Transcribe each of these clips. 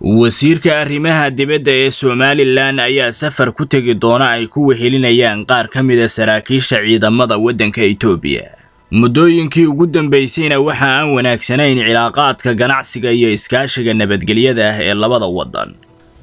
wasiirka arrimaha dibadda ee somalilan ayaa safar ku tegi doona ay ku wehelinayaan qaar ka mid a ah saraakiisha ciidamada waddanka etoobiya muddooyinkii ugu dambaysayna waxa aan wanaagsanayn cilaaqaadka ganacsiga iyo iskaashiga nabadgelyada ah ee labada waddan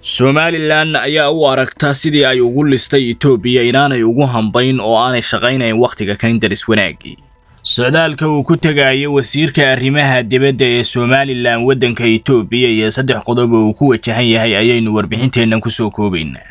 somalilan ayaa u aragta sidii ay ugu listay etoobiya inaanay ugu hambayn oo aanay shaqaynayn wakhtiga kayndaris wanaaggii socdaalka uu ku tegayo wasiirka arrimaha dibadda ee somalilan waddanka itoobiya iyo saddex qodob oo uu ku wajahan yahay ayaynu warbixinteennan kusoo koobaynaa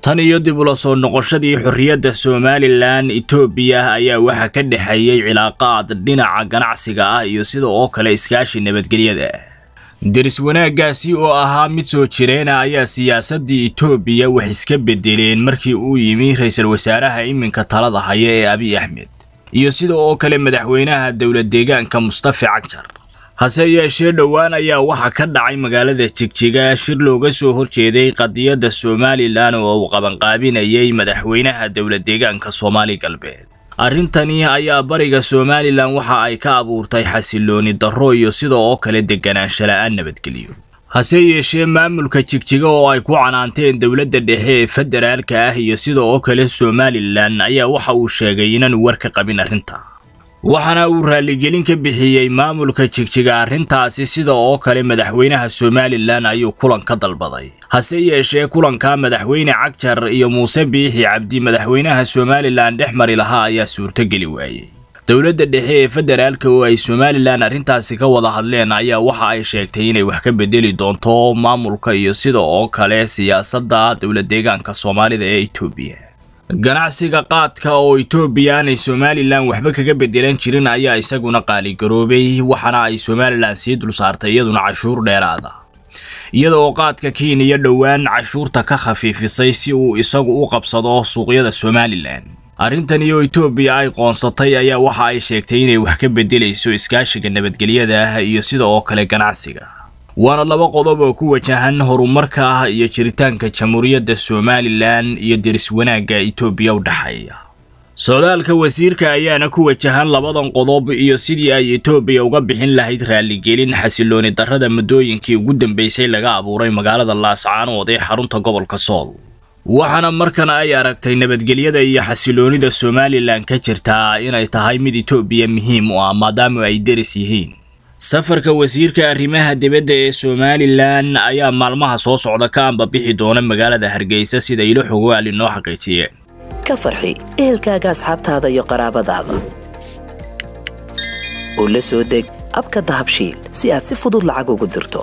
tan iyo dib ula soo noqoshadii xorriyadda somalilan itoobiya ayaa waxaa ka dhexeeyey cilaaqaad dhinaca ganacsiga ah iyo sida oo kale iskaashi nabadgelyada deris wanaaggaasi oo ahaa mid soo jireena ah ayaa siyaasaddii itoobiya wax iska beddeleen markii uu yimi ra-iisul wasaaraha iminka talada haya ee abiy axmed iyo sidoo oo kale madaxweynaha dowlad deegaanka mustafa cagjar hase yeeshee dhowaan ayaa waxa ka dhacay magaalada jigjiga shir looga soo horjeeday qadiyadda somalilan oo uu qabanqaabinayay madaxweynaha dowlad deegaanka soomaali galbeed arrintani ayaa bariga somalilan waxa ay ka abuurtay xasilooni darro iyo sida oo kale deganaanshala la'aan nabadgelyo hase yeeshee maamulka jigjiga oo ay ku canaanteen dowladda dhexe ee federaalka ah iyo sida oo kale somalilan ayaa waxa uu sheegay inaanu war ka qabin arrinta waxaana uu raaligelin ka bixiyey maamulka jigjiga arrintaasi sida oo kale madaxweynaha somalilan ayuu kulan ka dalbaday hase yeeshee kulanka madaxweyne cagjar iyo muuse biixi cabdi madaxweynaha somalilan dhex mari lahaa ayaa suurtogeli waayey dowladda dhexe ee federaalka oo ay somalilan arrintaasi ka wada hadleen ayaa waxa ay sheegtay inay wax ka bedeli doonto maamulka iyo sida oo kale siyaasadda dowla deegaanka soomaalida ee etoobiya ganacsiga qaadka oo etoobiya aanay somalilan waxba kaga bedelan jirin ayaa isaguna qaaligaroobay waxaana ay somalilan sii dul saartay iyaduna cashuur dheeraada iyada oo qaadka kiiniya dhowaan cashuurta ka khafiifisay si uu isagu u qabsado suuqyada somalilan arrintan iyo etoobiya ay qoonsatay ayaa waxa ay sheegtay inay wax ka beddelayso iskaashiga nabadgelyada ah iyo sida oo kale ganacsiga waana laba qodob oo ku wajahan horumarka ah iyo jiritaanka jamhuuriyadda somalilan iyo deris wanaagga etoobiya u dhexeeya socdaalka wasiirka ayaana ku wajahan labadan qodob iyo sidii ay etoobiya uga bixin lahayd raalligelin xasilooni darada muddooyinkii ugu dambaysay laga abuuray magaalada laascaanood ee xarunta gobolka sool waxaana markana ay aragtay nabadgelyada iyo xasiloonida somalilan ka jirta inay tahay mid etoobiya muhiim u ah maadaama ay deris yihiin safarka wasiirka arrimaha dibadda ee somalilan ayaa maalmaha soo socda ka ambabixi doona magaalada hargeysa sida ilo xogo ali noo xaqiijiyeen ka farxi ehelkaaga asxaabtaada iyo qaraabadaada oo la soo deg abka dahabshiil si aad si fudud lacag ugu dirto